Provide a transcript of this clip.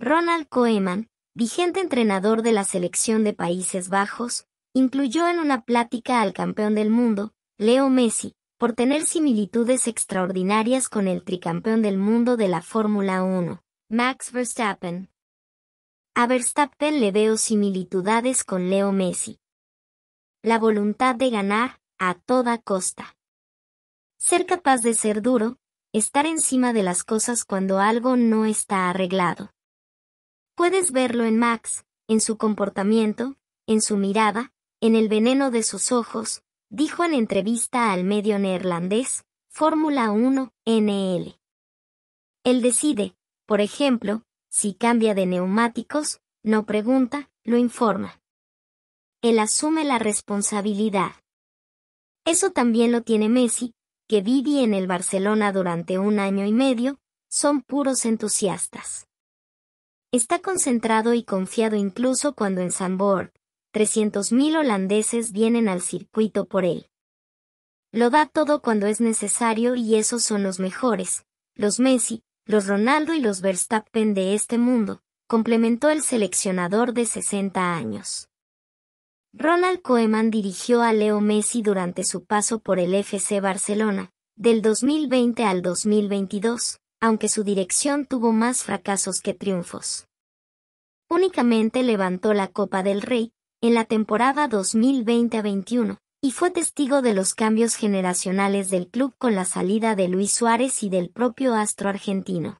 Ronald Koeman, vigente entrenador de la selección de Países Bajos, incluyó en una plática al campeón del mundo, Leo Messi, por tener similitudes extraordinarias con el tricampeón del mundo de la Fórmula 1, Max Verstappen. A Verstappen le veo similitudes con Leo Messi. La voluntad de ganar, a toda costa. Ser capaz de ser duro, estar encima de las cosas cuando algo no está arreglado. Puedes verlo en Max, en su comportamiento, en su mirada, en el veneno de sus ojos, dijo en entrevista al medio neerlandés, Fórmula 1, NL. Él decide, por ejemplo, si cambia de neumáticos, no pregunta, lo informa. Él asume la responsabilidad. Eso también lo tiene Messi, que viví en el Barcelona durante un año y medio, son puros entusiastas. Está concentrado y confiado incluso cuando en Zandvoort, 300.000 holandeses vienen al circuito por él. Lo da todo cuando es necesario y esos son los mejores, los Messi, los Ronaldo y los Verstappen de este mundo, complementó el seleccionador de 60 años. Ronald Koeman dirigió a Leo Messi durante su paso por el FC Barcelona, del 2020 al 2022 aunque su dirección tuvo más fracasos que triunfos. Únicamente levantó la Copa del Rey, en la temporada 2020-21, y fue testigo de los cambios generacionales del club con la salida de Luis Suárez y del propio astro argentino.